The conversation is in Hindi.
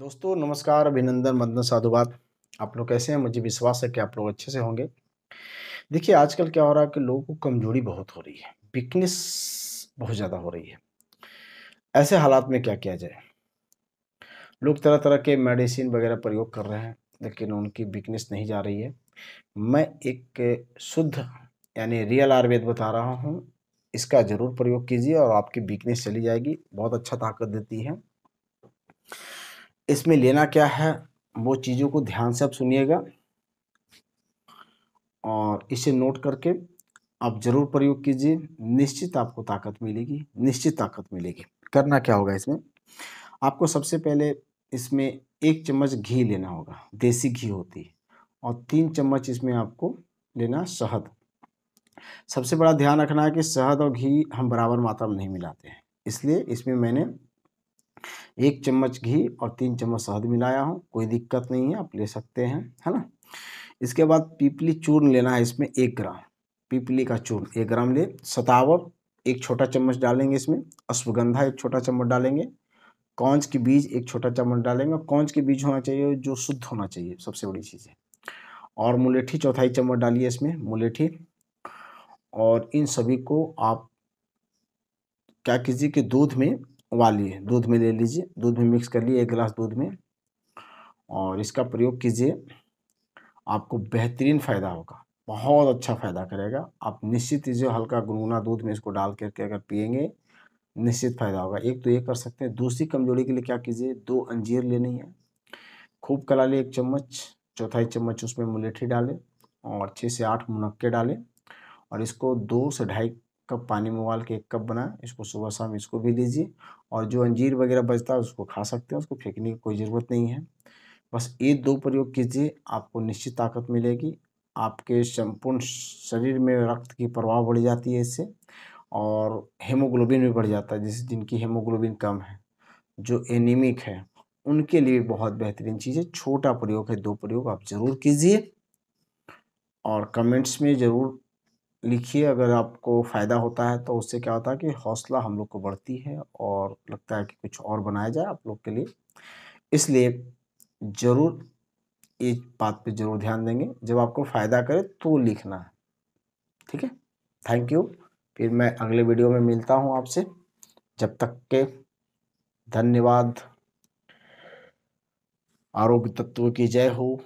दोस्तों नमस्कार अभिनंदन वंदन साधुवाद आप लोग कैसे हैं मुझे विश्वास है कि आप लोग अच्छे से होंगे देखिए आजकल क्या हो रहा है कि लोगों को कमजोरी बहुत हो रही है वीकनेस बहुत ज़्यादा हो रही है ऐसे हालात में क्या किया जाए लोग तरह तरह के मेडिसिन वगैरह प्रयोग कर रहे हैं लेकिन उनकी वीकनेस नहीं जा रही है मैं एक शुद्ध यानी रियल आयुर्वेद बता रहा हूँ इसका ज़रूर प्रयोग कीजिए और आपकी वीकनेस चली जाएगी बहुत अच्छा ताकत देती है इसमें लेना क्या है वो चीज़ों को ध्यान से आप सुनिएगा और इसे नोट करके आप ज़रूर प्रयोग कीजिए निश्चित आपको ताकत मिलेगी निश्चित ताकत मिलेगी करना क्या होगा इसमें आपको सबसे पहले इसमें एक चम्मच घी लेना होगा देसी घी होती है और तीन चम्मच इसमें आपको लेना शहद सबसे बड़ा ध्यान रखना है कि शहद और घी हम बराबर मात्रा में नहीं मिलाते हैं इसलिए इसमें मैंने एक चम्मच घी और तीन चम्मच शहद मिलाया हूँ कोई दिक्कत नहीं है आप ले सकते हैं है ना इसके बाद पीपली चूर्ण लेना है इसमें एक ग्राम पीपली का चूर्ण एक ग्राम ले सतावर एक छोटा चम्मच डालेंगे इसमें अश्वगंधा एक छोटा चम्मच डालेंगे कौंच के बीज एक छोटा चम्मच डालेंगे कौंच के बीज होना चाहिए जो शुद्ध होना चाहिए सबसे बड़ी चीज़ है और मुलेठी चौथाई चम्मच डालिए इसमें मुलेठी और इन सभी को आप क्या कीजिए कि दूध में वाली दूध में ले लीजिए दूध में मिक्स कर लिए एक गिलास दूध में और इसका प्रयोग कीजिए आपको बेहतरीन फ़ायदा होगा बहुत अच्छा फ़ायदा करेगा आप निश्चित जो हल्का गुनगुना दूध में इसको डाल करके अगर पियेंगे निश्चित फ़ायदा होगा एक तो ये कर सकते हैं दूसरी कमजोरी के लिए क्या कीजिए दो अंजीर लेनी है खूब कला लें एक चम्मच चौथाई चम्मच उसमें मुलेठी डालें और छः से आठ मुनक्के डालें और इसको दो से ढाई कप पानी में उबाल के एक कप बनाए इसको सुबह शाम इसको भी दीजिए और जो अंजीर वगैरह बचता है उसको खा सकते हैं उसको फेंकने की कोई ज़रूरत नहीं है बस ये दो प्रयोग कीजिए आपको निश्चित ताकत मिलेगी आपके संपूर्ण शरीर में रक्त की प्रवाह बढ़ जाती है इससे और हेमोग्लोबिन भी बढ़ जाता है जिस जिनकी हेमोग्लोबिन कम है जो एनीमिक है उनके लिए बहुत बेहतरीन चीज़ है छोटा प्रयोग है दो प्रयोग आप ज़रूर कीजिए और कमेंट्स में ज़रूर लिखिए अगर आपको फ़ायदा होता है तो उससे क्या होता है कि हौसला हम लोग को बढ़ती है और लगता है कि कुछ और बनाया जाए आप लोग के लिए इसलिए ज़रूर ये बात पे ज़रूर ध्यान देंगे जब आपको फ़ायदा करे तो लिखना है ठीक है थैंक यू फिर मैं अगले वीडियो में मिलता हूँ आपसे जब तक के धन्यवाद आरोग्य तत्व की जय हो